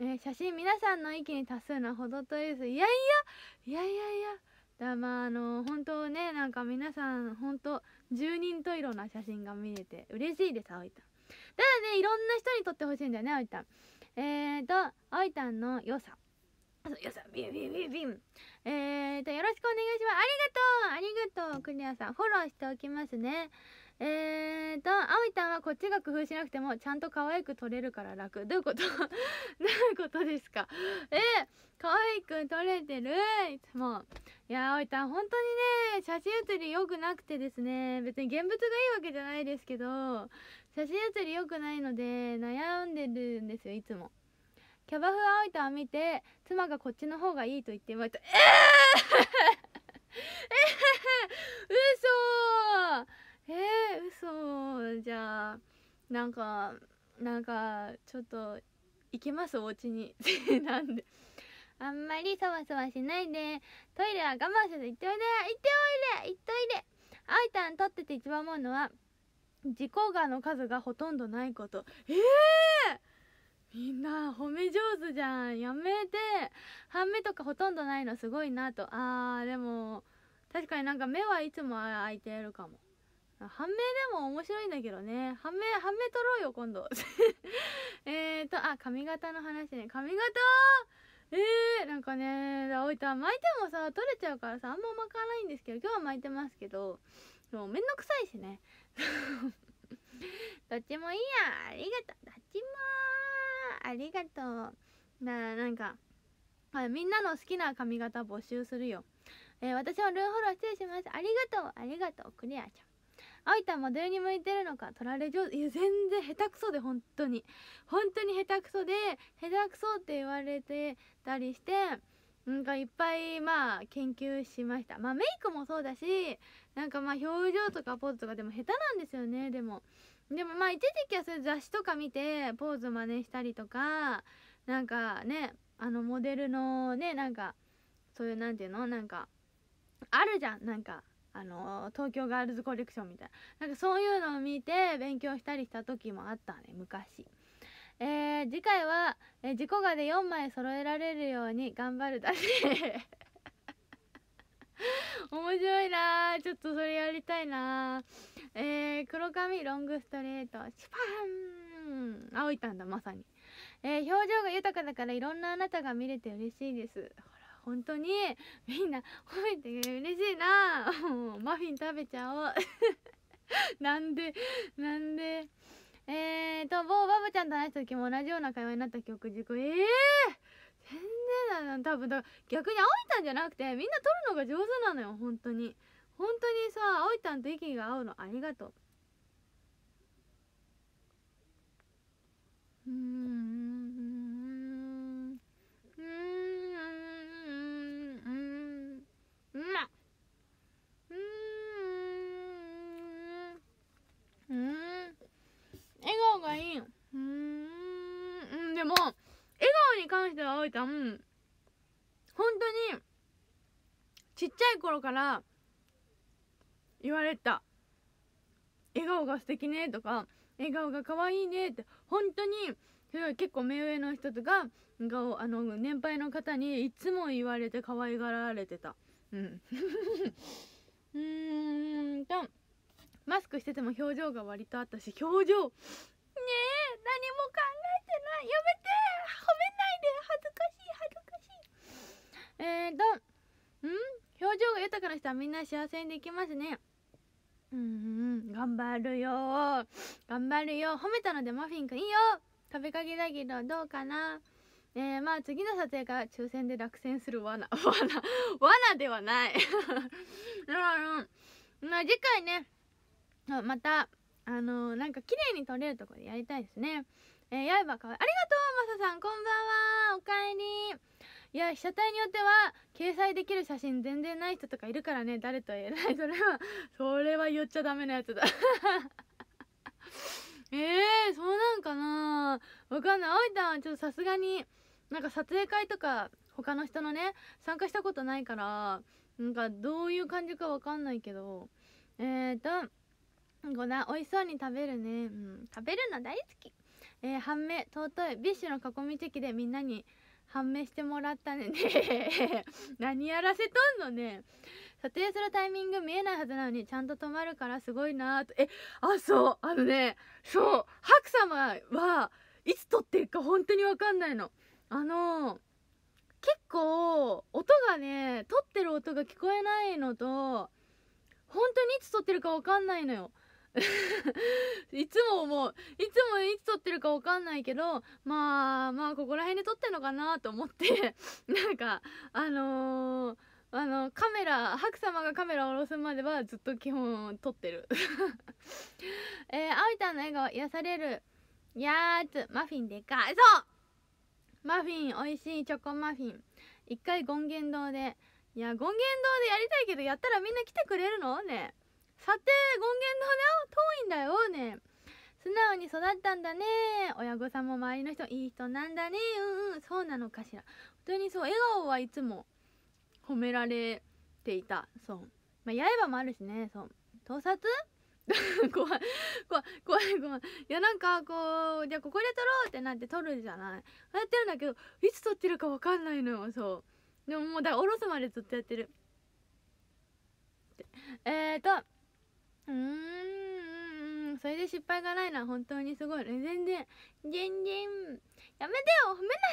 ね、写真皆さんの域に多数なほどといですいやいやいやいやいやだまああの本当ねなんか皆さん本当十人十色な写真が見れて嬉しいですあいたんただねいろんな人に撮ってほしいんだよねあいたんえーとあいたんの良さよさビンビンビンビンえーとよろしくお願いしますありがとうありがとうクリアさんフォローしておきますねえーと、あおいたんはこっちが工夫しなくてもちゃんと可愛く撮れるから楽。どういうこと どういうことですかえー、可愛く撮れてるいつも。いやあおいたん、本当にね、写真写り良くなくてですね、別に現物がいいわけじゃないですけど、写真写り良くないので悩んでるんですよ、いつも。キャバ風あおいたん見て、妻がこっちの方がいいと言ってました。えー えー、嘘えー、嘘じゃあなんかなんかちょっと行きますお家に なんであんまりそわそわしないでトイレは我慢せず行っておいで行っておいで行っておいであいたんとってて一番思うのは自己がの数がほとんどないことええー、みんな褒め上手じゃんやめて半目とかほとんどないのすごいなとあーでも確かになんか目はいつも開いてるかも判明でも面白いんだけどね判明、判明取ろうよ今度 えーとあ髪型の話ね髪型えー、なんかねだいた巻いてもさ取れちゃうからさあんま巻かないんですけど今日は巻いてますけどもうめんどくさいしね どっちもいいやありがとうどっちもありがとうななんかみんなの好きな髪型募集するよえー、私もルーフォロー失礼しますありがとうありがとうクレアちゃんあいたモデルに向いてるのか取られ上手いや全然下手くそで本当に本当に下手くそで下手くそって言われてたりしてなんかいっぱいまあ研究しましたまあメイクもそうだしなんかまあ表情とかポーズとかでも下手なんですよねでもでもまあ一時期はそういう雑誌とか見てポーズ真似したりとかなんかねあのモデルのねなんかそういう何て言うのなんかあるじゃんなんかあの東京ガールズコレクションみたいななんかそういうのを見て勉強したりした時もあったね昔。えー、次回は、えー、自己画で4枚揃えられるように頑張るだけ 面白いなちょっとそれやりたいなえー、黒髪ロングストレートシパンあいたんだまさに、え表情が豊かだからいろんなあなたが見れて嬉しいです本当にみんな褒めてくれ嬉しいなマフィン食べちゃおう なんでなんでえーと某バブちゃんと話した時も同じような会話になった曲憶事故ええー、全然だな多分だ逆に葵たんじゃなくてみんな撮るのが上手なのよ本当に本当にさ葵たんと息が合うのありがとううんがいいんうんでも笑顔に関しては葵ちゃん本当にちっちゃい頃から言われた笑顔が素敵ねとか笑顔が可愛いねって本当にそれ結構目上の人とか顔あの年配の方にいつも言われて可愛がられてたうん うんとマスクしてても表情が割とあったし表情何も考えてないやめて褒めないで恥ずかしい恥ずかしいえーとん表情が豊かな人はみんな幸せにできますねうん頑張るよ頑張るよ褒めたのでマフィンくんいいよ食べかけだけどどうかなえー、まあ次の撮影が抽選で落選する罠 罠罠ではないうん、まあ次回ねまたあのー、なんか綺麗に撮れるとこでやりたいですねえー、刃かわいいありがとうマサさんこんばんはおかえりいや被写体によっては掲載できる写真全然ない人とかいるからね誰とは言えないそれはそれは言っちゃダメなやつだ えー、そうなんかなわかんないあいゃんちょっとさすがになんか撮影会とか他の人のね参加したことないからなんかどういう感じかわかんないけどえっ、とごな美味しそうに食べるね、うん、食べるの大好きえー、判明尊いビッシュの囲みチェキでみんなに判明してもらったね 何やらせとんのね撮影するタイミング見えないはずなのにちゃんと止まるからすごいなあとえあそうあのねそうハク様はいつ撮ってるか本当に分かんないのあのー、結構音がね撮ってる音が聞こえないのと本当にいつ撮ってるか分かんないのよ いつも思ういつもいつ撮ってるか分かんないけどまあまあここら辺で撮ってんのかなと思って なんかあのー、あのカメラク様がカメラを下ろすまではずっと基本撮ってる えー、あおいたんの笑顔癒されるやーつマフィンでかいそうマフィン美味しいチョコマフィン一回権現堂でいや権現堂でやりたいけどやったらみんな来てくれるのねさて権現のだを遠いんだよね素直に育ったんだね親御さんも周りの人いい人なんだねうんうんそうなのかしら本当にそう笑顔はいつも褒められていたそうまあ刃もあるしねそう盗撮 怖い怖い怖い怖いいやなんかこうじゃあここで撮ろうってなって撮るじゃないやってるんだけどいつ撮ってるか分かんないのよそうでももうだからおろすまでずっとやってるえーとうんそれで失敗がないのは本当にすごい全然全然やめてよ褒めな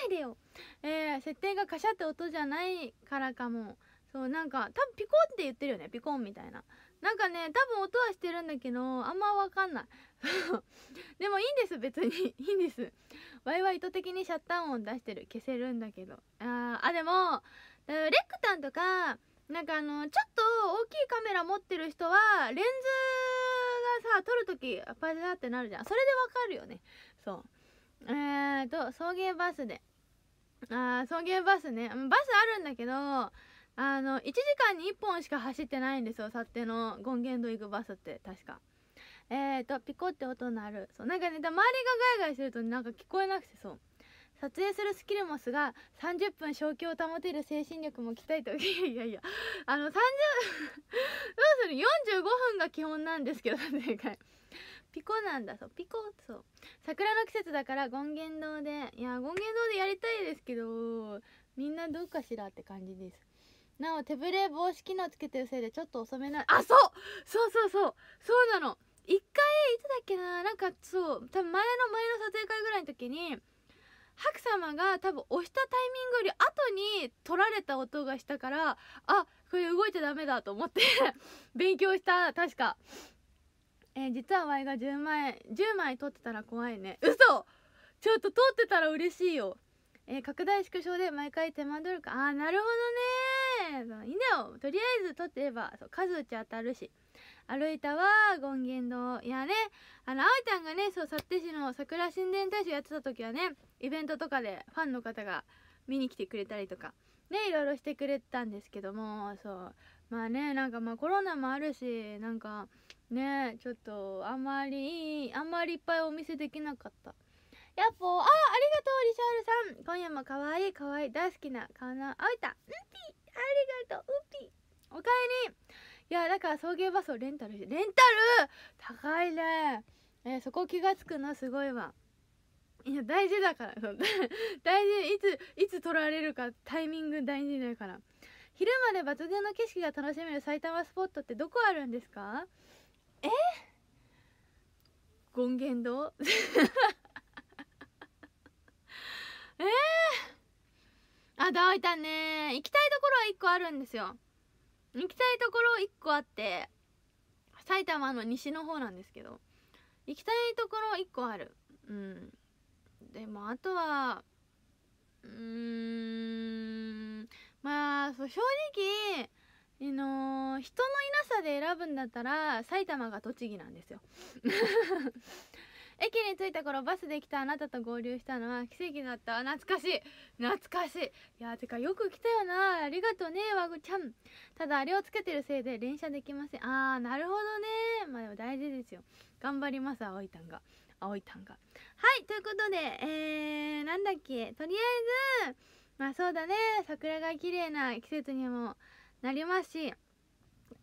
いでよえー、設定がカシャって音じゃないからかもそうなんか多分ピコンって言ってるよねピコンみたいななんかね多分音はしてるんだけどあんま分かんない でもいいんです別にいいんですワイは意図的にシャッター音出してる消せるんだけどあーあでもレックタンとかなんかあのちょっと大きいカメラ持ってる人はレンズがさ撮るときパジャってなるじゃんそれでわかるよねそうえーと送迎バスでああ、送迎バスねバスあるんだけどあの1時間に1本しか走ってないんですよ幸ての権限度行くバスって確かえーとピコって音鳴るそうなんかね周りがガヤガヤしてるとなんか聞こえなくてそう撮影するスキルもすが30分正気を保てる精神力も鍛えて いやいやあの30どうする45分が基本なんですけど正解ピコなんだそうピコそう桜の季節だから権現堂でいや権現堂でやりたいですけどみんなどうかしらって感じですなお手ぶれ防止機能つけてるせいでちょっと遅めなあそうそうそうそうそうなの一回いつだっけななんかそう多分前の前の撮影会ぐらいの時に白様が多分押したタイミングより後に取られた音がしたからあこれ動いちゃダメだと思って 勉強した確かえー、実はワイが10枚10枚取ってたら怖いね嘘ちょっと取ってたら嬉しいよえー、拡大縮小で毎回手間取るかあーなるほどねいいんだよとりあえず取ってればそう数打ち当たるし歩いたわ権現堂やねあのあちゃんがねそう幸手市の桜神殿大使やってた時はねイベントとかでファンの方が見に来てくれたりとかねいろいろしてくれたんですけどもそうまあねなんかまあコロナもあるしなんかねちょっとあんまりいあんまりいっぱいお見せできなかったやっぱあありがとうリシャールさん今夜もかわいいかわいい大好きな顔のあちいたうんぴありがとううんぴおかえりいやだから送迎バスをレンタルしてレンタル高いねえそこ気が付くのすごいわいや大事だから 大事いついつ取られるかタイミング大事だから昼まで抜群の景色が楽しめる埼玉スポットってどこあるんですかえ権限堂 えー、あ大分ね行きたいところは1個あるんですよ行きたいところ1個あって埼玉の西の方なんですけど行きたいところ1個あるうんでもあとはうーんまあそう正直の人のいなさで選ぶんだったら埼玉が栃木なんですよ駅に着いた頃バスで来たあなたと合流したのは奇跡だった懐かしい懐かしいいやてかよく来たよなありがとうねワグちゃんただあれをつけてるせいで連射できませんああなるほどねまあでも大事ですよ頑張ります青いタんが葵いんがはいということでえー、なんだっけとりあえずまあそうだね桜が綺麗な季節にもなりますし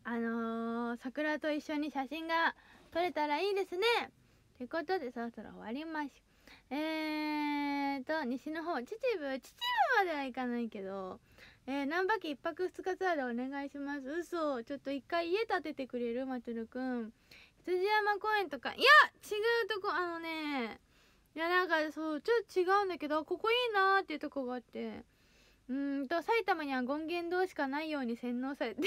あのー、桜と一緒に写真が撮れたらいいですねということでそろそろ終わりましょえーと西の方秩父秩父までは行かないけどえー、難波家1泊2日ツアーでお願いします嘘ちょっと一回家建ててくれるまつるくん辻山公園とかいや違うとこあのねいやなんかそうちょっと違うんだけどここいいなーっていうとこがあってうんと埼玉には権限堂しかないように洗脳されて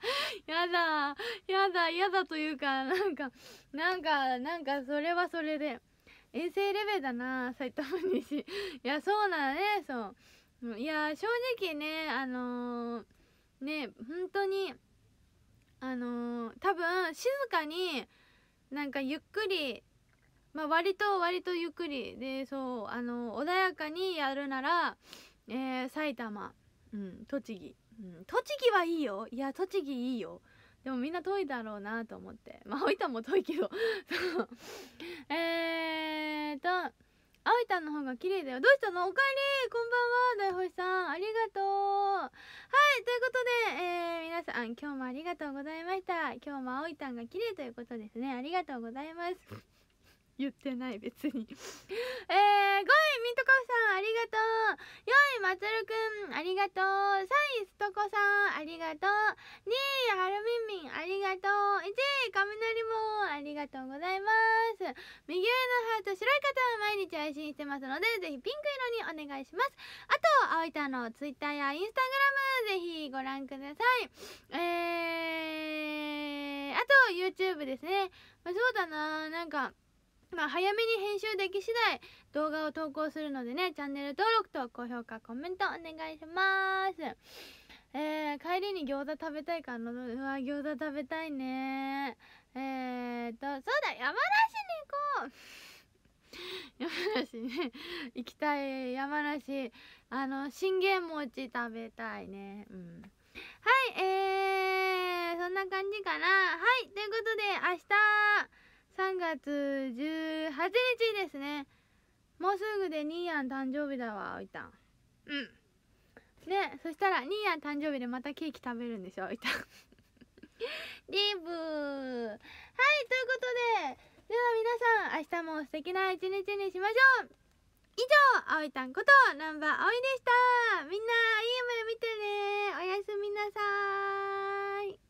やだやだやだというかなんかなんかなんかそれはそれで遠征レベルだな埼玉西いやそうなのねそういや正直ねあのー、ね本当にあのー、多分静かになんかゆっくりまあ割と割とゆっくりでそうあのー、穏やかにやるならえー、埼玉うん栃木うん、栃木はいいよいや栃木いいよでもみんな遠いだろうなと思ってまあ大分も遠いけどえーと青いたの方が綺麗だよどうしたのおかえりこんばんは大星さんありがとうはいということで、えー、皆さん今日もありがとうございました今日も青いたんが綺麗ということですねありがとうございます言ってない別に えー、5位ミントカフさんありがとう4位まつるくんありがとう3位すとこさんありがとう2位はるみんみんありがとう1位雷もありがとうございます右上のハート白い方は毎日配信してますのでぜひピンク色にお願いしますあと葵たのツイッターやインスタグラムぜひご覧くださいえー、あと YouTube ですね、まあ、そうだななんかまあ、早めに編集でき次第動画を投稿するのでねチャンネル登録と高評価コメントお願いしますえー、帰りに餃子食べたいからのうわ餃子食べたいねえー、っとそうだ山梨に行こう山梨ね行きたい山梨あの信玄餅食べたいねうんはいえー、そんな感じかなはいということで明日3月18日ですねもうすぐでニーヤン誕生日だわおいたんうんねそしたらニーヤン誕生日でまたケーキ食べるんでしょおいたん リーブはいということででは皆さん明日も素敵な一日にしましょう以上あおいたんことナンバーあおいでしたみんないい夢見てねおやすみなさい